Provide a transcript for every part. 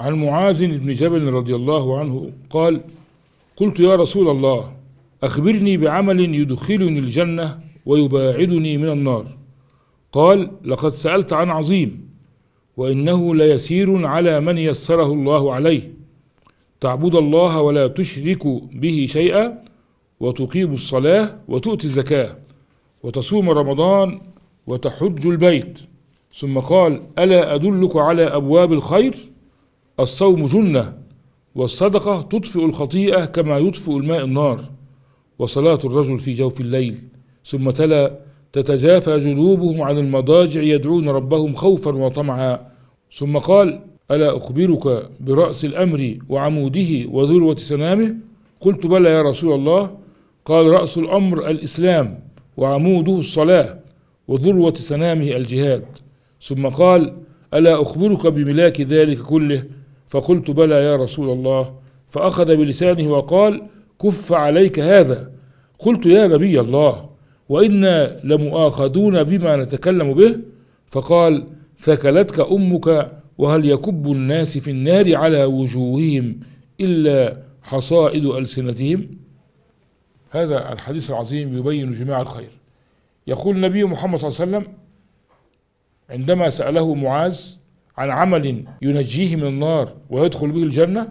عن معاذ بن جبل رضي الله عنه قال قلت يا رسول الله أخبرني بعمل يدخلني الجنة ويباعدني من النار قال لقد سألت عن عظيم وإنه ليسير على من يسره الله عليه تعبد الله ولا تشرك به شيئا وتقيم الصلاة وتؤتي الزكاة وتصوم رمضان وتحج البيت ثم قال ألا أدلك على أبواب الخير الصوم جنة والصدقة تطفئ الخطيئة كما يطفئ الماء النار وصلاة الرجل في جوف الليل ثم تلا تتجافى جنوبهم عن المضاجع يدعون ربهم خوفا وطمعا ثم قال ألا أخبرك برأس الأمر وعموده وذروة سنامه قلت بلى يا رسول الله قال رأس الأمر الإسلام وعموده الصلاة وذروة سنامه الجهاد ثم قال ألا أخبرك بملاك ذلك كله فقلت بلى يا رسول الله فأخذ بلسانه وقال كف عليك هذا قلت يا نبي الله وإنا لمؤاخذون بما نتكلم به فقال ثكلتك أمك وهل يكب الناس في النار على وجوههم إلا حصائد ألسنتهم هذا الحديث العظيم يبين جماع الخير يقول النبي محمد صلى الله عليه وسلم عندما سأله معاذ عن عمل ينجيه من النار ويدخل به الجنة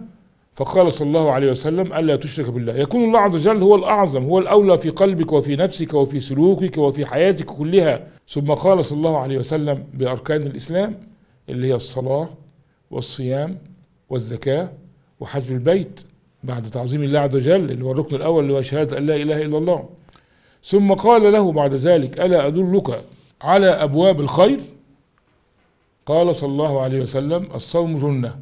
فقال صلى الله عليه وسلم ألا تشرك بالله يكون الله عز وجل هو الأعظم هو الأولى في قلبك وفي نفسك وفي سلوكك وفي حياتك كلها ثم قال صلى الله عليه وسلم بأركان الإسلام اللي هي الصلاة والصيام والزكاة وحج البيت بعد تعظيم الله عز وجل اللي هو الركن الأول اللي هو شهادة أن لا إله إلا الله ثم قال له بعد ذلك ألا أدلك على أبواب الخير قال صلى الله عليه وسلم الصوم جنة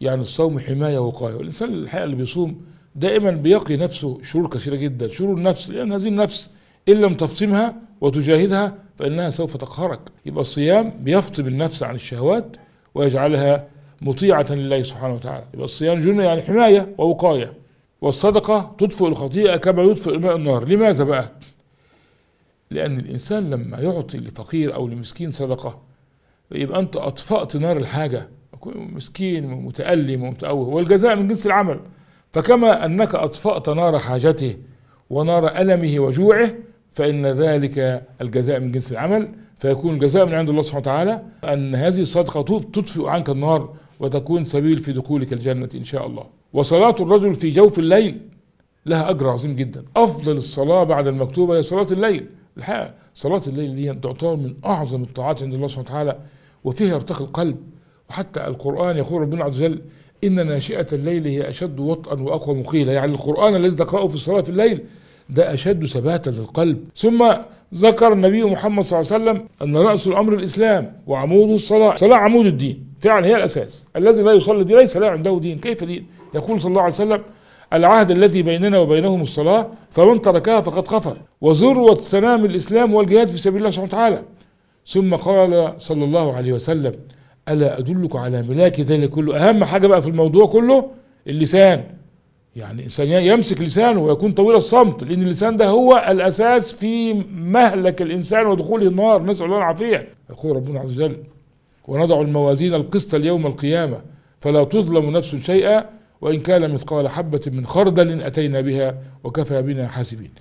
يعني الصوم حماية وقاية والإنسان الحقيقة اللي بيصوم دائما بيقي نفسه شرور كثيرة جدا شرور النفس لأن هذه النفس إن لم تفصمها وتجاهدها فإنها سوف تقهرك يبقى الصيام بيفطم النفس عن الشهوات ويجعلها مطيعة لله سبحانه وتعالى يبقى الصيام جنة يعني حماية ووقاية والصدقة تطفئ الخطيئة كما يطفئ الماء النار لماذا بقى؟ لأن الإنسان لما يعطي لفقير أو لمسكين صدقة يبقى انت اطفأت نار الحاجة مسكين ومتألم ومتأوه والجزاء من جنس العمل فكما انك اطفأت نار حاجته ونار ألمه وجوعه فإن ذلك الجزاء من جنس العمل فيكون الجزاء من عند الله سبحانه وتعالى أن هذه الصدقة تطفئ عنك النار وتكون سبيل في دخولك الجنة إن شاء الله وصلاة الرجل في جوف الليل لها أجر عظيم جدا أفضل الصلاة بعد المكتوبة هي صلاة الليل الحقيقه صلاه الليل دي تعتبر من اعظم الطاعات عند الله سبحانه وتعالى وفيها يرتقي القلب وحتى القران يقول ربنا عز وجل ان ناشئه الليل هي اشد وطئا واقوى مقيلا يعني القران الذي تقراه في الصلاه في الليل ده أشد ثباتا للقلب ثم ذكر النبي محمد صلى الله عليه وسلم أن رأس الأمر الإسلام وعموده الصلاة الصلاة عمود الدين فعلا هي الأساس الذي لا يصلي دي ليس لا عنده دين كيف دين يقول صلى الله عليه وسلم العهد الذي بيننا وبينهم الصلاة فمن تركها فقد كفر وذروة سلام الإسلام والجهاد في سبيل الله سبحانه وتعالى ثم قال صلى الله عليه وسلم ألا أدلك على ملاك ذلك كله أهم حاجة بقى في الموضوع كله اللسان يعني إنسان يمسك لسانه ويكون طويل الصمت لأن اللسان ده هو الأساس في مهلك الإنسان ودخوله النار نسأل الله العافية يقول ربنا عز وجل ونضع الموازين القسط ليوم القيامة فلا تظلم نفس شيئا وإن كان مثقال حبة من خردل أتينا بها وكفى بنا حاسبين